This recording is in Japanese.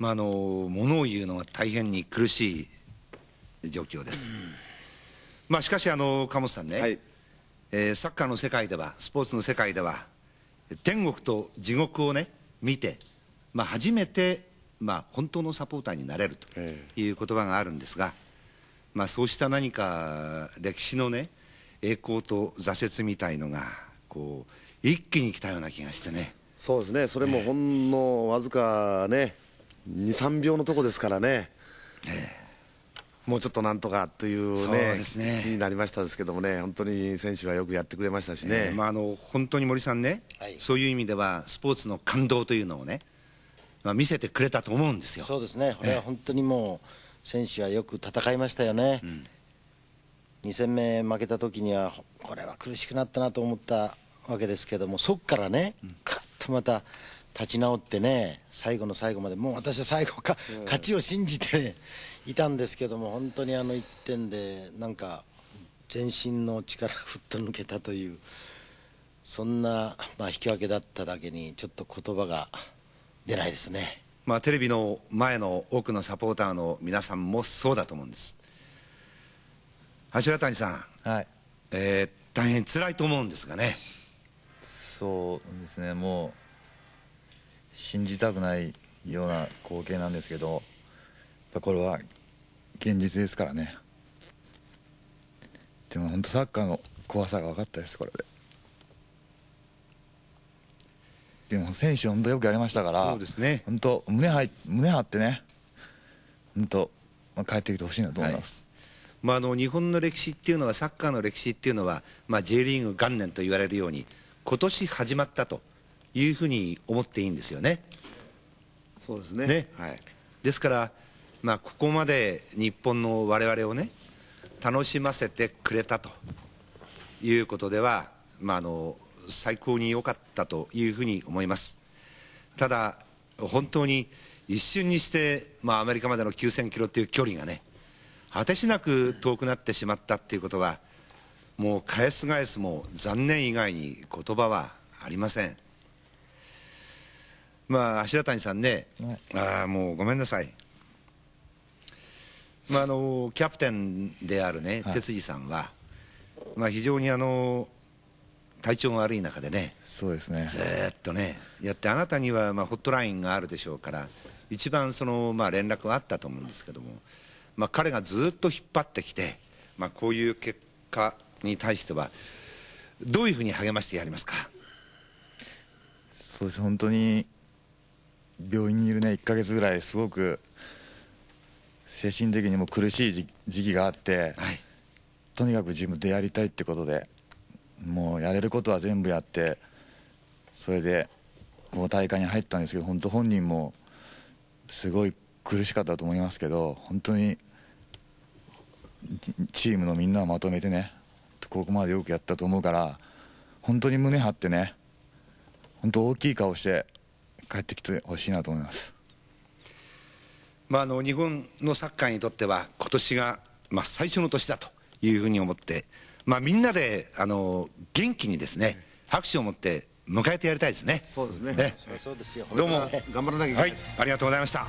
まあ、あの物を言うのは大変に苦しい状況です、まあ、しかしあの鴨さんね、はい、えー、サッカーの世界ではスポーツの世界では天国と地獄をね見て、まあ、初めて、まあ、本当のサポーターになれるという言葉があるんですが、まあ、そうした何か歴史のね栄光と挫折みたいのがこう一気に来たような気がしてねそうですねそれもほんのわずかね、えー23秒のとこですからね、えー、もうちょっとなんとかというね気、ね、になりましたですけどもね本当に選手はよくやってくれましたしね、えー、まあ、あの本当に森さんね、はい、そういう意味ではスポーツの感動というのをね、まあ、見せてくれたと思うんですよそうですねこれは本当にもう、選手はよく戦いましたよね、うん、2戦目負けた時にはこれは苦しくなったなと思ったわけですけどもそこからね、うん、とまた。立ち直ってね最後の最後までもう私は最後か、うん、勝ちを信じていたんですけども本当にあの1点でなんか全身の力ふっと抜けたというそんな、まあ、引き分けだっただけにちょっと言葉が出ないですね、まあ、テレビの前の多くのサポーターの皆さんもそうだと思うんです柱谷さん、はいえー、大変辛いと思うんですがねそうですねもう信じたくないような光景なんですけどこれは現実ですからねでも本当サッカーの怖さが分かったですこれででも選手本当よくやりましたからそうですね本当胸張胸張ってね本当、まあ、帰ってきてほしいなと思います、はいまあ、あの日本の歴史っていうのはサッカーの歴史っていうのは、まあ、J リーグ元年と言われるように今年始まったというふうに思っていいんですよね。そうですね、ね、はい、ですから、まあ、ここまで日本の我々をね楽しませてくれたということでは、まあ、あの最高に良かったというふうに思いますただ本当に一瞬にして、まあ、アメリカまでの9000キロという距離がね果てしなく遠くなってしまったということはもう返す返すも残念以外に言葉はありません。まあ芦田谷さんね、ああもうごめんなさい、まあ、あのキャプテンであるね、はい、哲司さんは、まあ、非常にあの体調が悪い中でね、そうですねずっとね、やって、あなたにはまあホットラインがあるでしょうから、一番その、まあ、連絡はあったと思うんですけども、まあ、彼がずっと引っ張ってきて、まあ、こういう結果に対しては、どういうふうに励ましてやりますか。そうです本当に病院にいるね1か月ぐらいすごく精神的にも苦しい時期があって、はい、とにかく自分でやりたいってことでもうやれることは全部やってそれでこの大会に入ったんですけど本当本人もすごい苦しかったと思いますけど本当にチームのみんなをまとめてねここまでよくやったと思うから本当に胸張ってね本当大きい顔して帰ってきてほしいなと思います。まあ、あの日本のサッカーにとっては今年が、まあ、最初の年だというふうに思って、まあ、みんなであの元気にですね拍手を持って迎えてやりたいですね。そうですね。ねそうですよ。どうも頑張らなきゃいけない、はい、ありがとうございました。